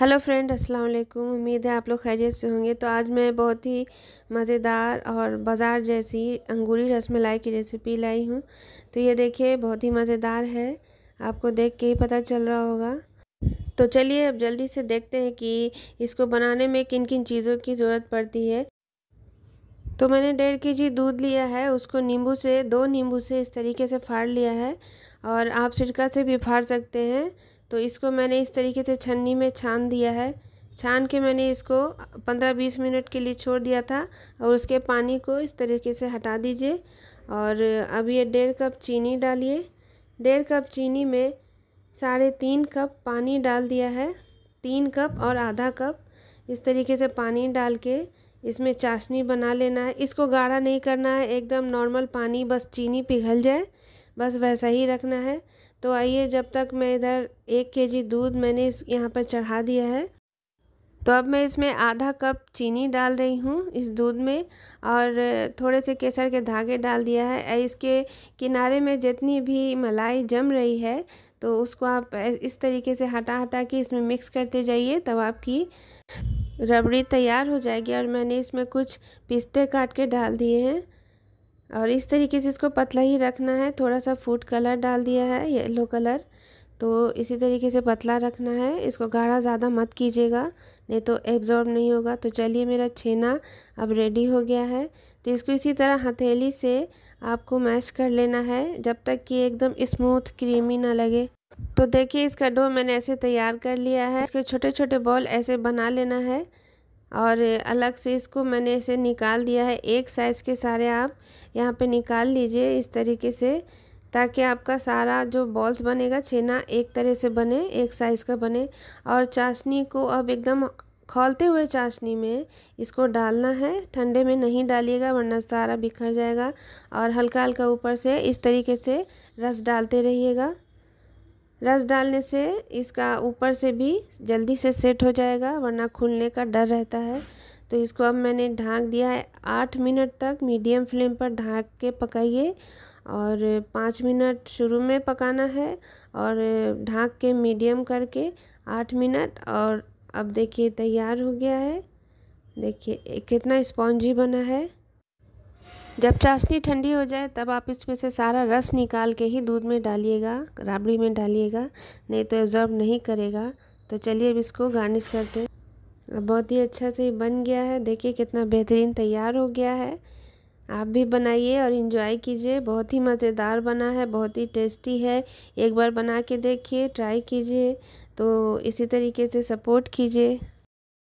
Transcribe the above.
hello friend अस्सलाम वालेकुम उम्मीद है आप लोग खैरियत से होंगे तो आज मैं बहुत ही मज़ेदार और बाज़ार जैसी अंगूरी रस मलाई की रेसिपी लाई हूँ तो ये देखिए बहुत ही मज़ेदार है आपको देख के ही पता चल रहा होगा तो चलिए अब जल्दी से देखते हैं कि इसको बनाने में किन किन चीज़ों की ज़रूरत पड़ती है तो मैंने डेढ़ के जी दूध लिया है उसको नींबू से दो नींबू से इस तरीके से फाड़ लिया है और आप सिरका से भी फाड़ सकते हैं तो इसको मैंने इस तरीके से छन्नी में छान दिया है छान के मैंने इसको पंद्रह बीस मिनट के लिए छोड़ दिया था और उसके पानी को इस तरीके से हटा दीजिए और अब ये डेढ़ कप चीनी डालिए डेढ़ कप चीनी में साढ़े तीन कप पानी डाल दिया है तीन कप और आधा कप इस तरीके से पानी डाल के इसमें चाशनी बना लेना है इसको गाढ़ा नहीं करना है एकदम नॉर्मल पानी बस चीनी पिघल जाए बस वैसा ही रखना है तो आइए जब तक मैं इधर एक केजी दूध मैंने इस यहाँ पर चढ़ा दिया है तो अब मैं इसमें आधा कप चीनी डाल रही हूँ इस दूध में और थोड़े से केसर के धागे डाल दिया है इसके किनारे में जितनी भी मलाई जम रही है तो उसको आप इस तरीके से हटा हटा के इसमें मिक्स करते जाइए तब आपकी रबड़ी तैयार हो जाएगी और मैंने इसमें कुछ पिस्ते काट के डाल दिए हैं और इस तरीके से इसको पतला ही रखना है थोड़ा सा फूड कलर डाल दिया है येलो कलर तो इसी तरीके से पतला रखना है इसको गाढ़ा ज़्यादा मत कीजिएगा नहीं तो एब्जॉर्ब नहीं होगा तो चलिए मेरा छेना अब रेडी हो गया है तो इसको इसी तरह हथेली से आपको मैश कर लेना है जब तक कि एकदम स्मूथ क्रीमी ना लगे तो देखिए इसका डो मैंने ऐसे तैयार कर लिया है इसके छोटे छोटे बॉल ऐसे बना लेना है और अलग से इसको मैंने ऐसे निकाल दिया है एक साइज़ के सारे आप यहाँ पे निकाल लीजिए इस तरीके से ताकि आपका सारा जो बॉल्स बनेगा छेना एक तरह से बने एक साइज़ का बने और चाशनी को अब एकदम खोलते हुए चाशनी में इसको डालना है ठंडे में नहीं डालिएगा वरना सारा बिखर जाएगा और हल्का हल्का ऊपर से इस तरीके से रस डालते रहिएगा रस डालने से इसका ऊपर से भी जल्दी से सेट हो जाएगा वरना खुलने का डर रहता है तो इसको अब मैंने ढाँक दिया है आठ मिनट तक मीडियम फ्लेम पर ढाँक के पकाइए और पाँच मिनट शुरू में पकाना है और ढाँक के मीडियम करके आठ मिनट और अब देखिए तैयार हो गया है देखिए कितना स्पॉन्जी बना है जब चाशनी ठंडी हो जाए तब आप इसमें से सारा रस निकाल के ही दूध में डालिएगा राबड़ी में डालिएगा नहीं तो एब्ज़ॉर्ब नहीं करेगा तो चलिए अब इसको गार्निश करते हैं बहुत ही अच्छा से बन गया है देखिए कितना बेहतरीन तैयार हो गया है आप भी बनाइए और इन्जॉय कीजिए बहुत ही मज़ेदार बना है बहुत ही टेस्टी है एक बार बना के देखिए ट्राई कीजिए तो इसी तरीके से सपोर्ट कीजिए